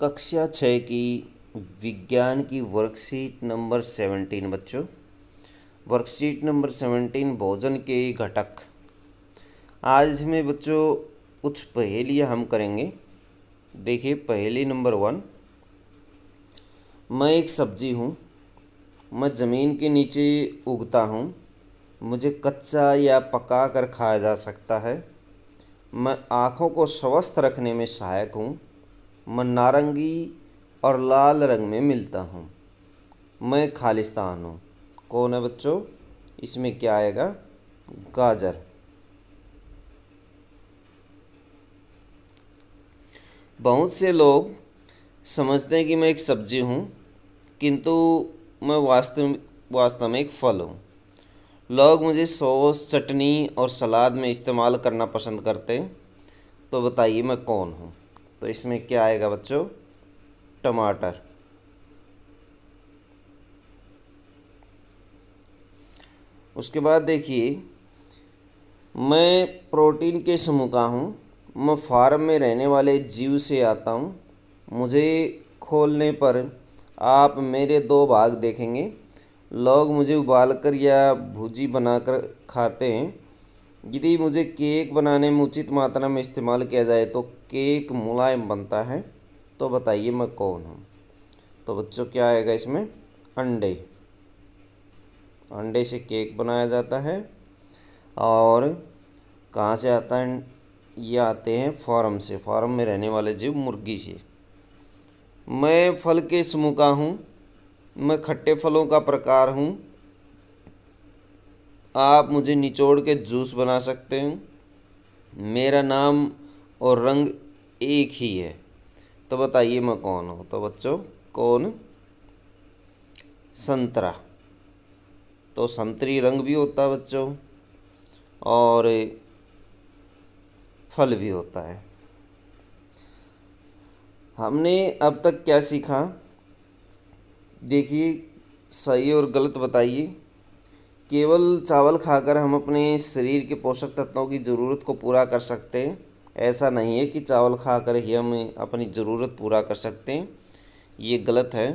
कक्षा छः की विज्ञान की वर्कशीट नंबर सेवनटीन बच्चों वर्कशीट नंबर सेवनटीन भोजन के घटक आज इसमें बच्चों कुछ पहेलियाँ हम करेंगे देखिए पहेली नंबर वन मैं एक सब्जी हूँ मैं ज़मीन के नीचे उगता हूँ मुझे कच्चा या पका कर खाया जा सकता है मैं आँखों को स्वस्थ रखने में सहायक हूँ मैं नारंगी और लाल रंग में मिलता हूँ मैं खालिस्तान हूँ कौन है बच्चों इसमें क्या आएगा गाजर बहुत से लोग समझते हैं कि मैं एक सब्जी हूँ किंतु मैं वास्तव वास्तव में एक फल हूँ लोग मुझे सॉस चटनी और सलाद में इस्तेमाल करना पसंद करते हैं तो बताइए मैं कौन हूँ तो इसमें क्या आएगा बच्चों टमाटर उसके बाद देखिए मैं प्रोटीन के समूह का हूँ मैं फार्म में रहने वाले जीव से आता हूँ मुझे खोलने पर आप मेरे दो भाग देखेंगे लोग मुझे उबालकर या भुजी बनाकर खाते हैं यदि मुझे केक बनाने में उचित मात्रा में इस्तेमाल किया जाए तो केक मुलायम बनता है तो बताइए मैं कौन हूँ तो बच्चों क्या आएगा इसमें अंडे अंडे से केक बनाया जाता है और कहाँ से आता है ये आते हैं फार्म से फार्म में रहने वाले जीव मुर्गी से मैं फल के समूह का हूँ मैं खट्टे फलों का प्रकार हूँ आप मुझे निचोड़ के जूस बना सकते हैं मेरा नाम और रंग एक ही है तो बताइए मैं कौन हूँ तो बच्चों कौन संतरा तो संतरी रंग भी होता है बच्चों और फल भी होता है हमने अब तक क्या सीखा देखिए सही और गलत बताइए केवल चावल खाकर हम अपने शरीर के पोषक तत्वों की ज़रूरत को पूरा कर सकते हैं ऐसा नहीं है कि चावल खाकर ही हम अपनी ज़रूरत पूरा कर सकते हैं ये गलत है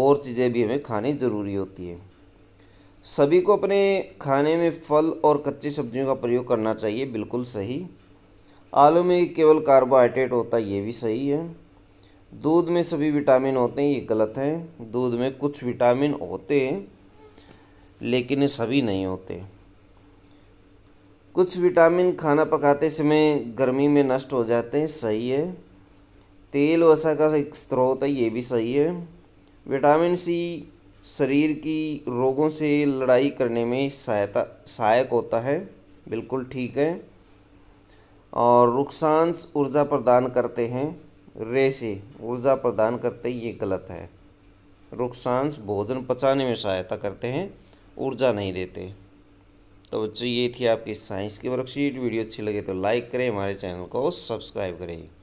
और चीज़ें भी हमें खानी ज़रूरी होती है सभी को अपने खाने में फल और कच्ची सब्जियों का प्रयोग करना चाहिए बिल्कुल सही आलू में केवल कार्बोहाइड्रेट होता है ये भी सही है दूध में सभी विटामिन होते हैं ये गलत है दूध में कुछ विटामिन होते हैं लेकिन ये सभी नहीं होते कुछ विटामिन खाना पकाते समय गर्मी में नष्ट हो जाते हैं सही है तेल वसा का एक स्रोत है ये भी सही है विटामिन सी शरीर की रोगों से लड़ाई करने में सहायता सहायक होता है बिल्कुल ठीक है और रुखसांश ऊर्जा प्रदान करते हैं रेसे ऊर्जा प्रदान करते ये गलत है रुखसांश भोजन पचाने में सहायता करते हैं ऊर्जा नहीं देते तो बच्चों ये थी आपकी साइंस की वर्कशीट वीडियो अच्छी लगे तो लाइक करें हमारे चैनल को सब्सक्राइब करें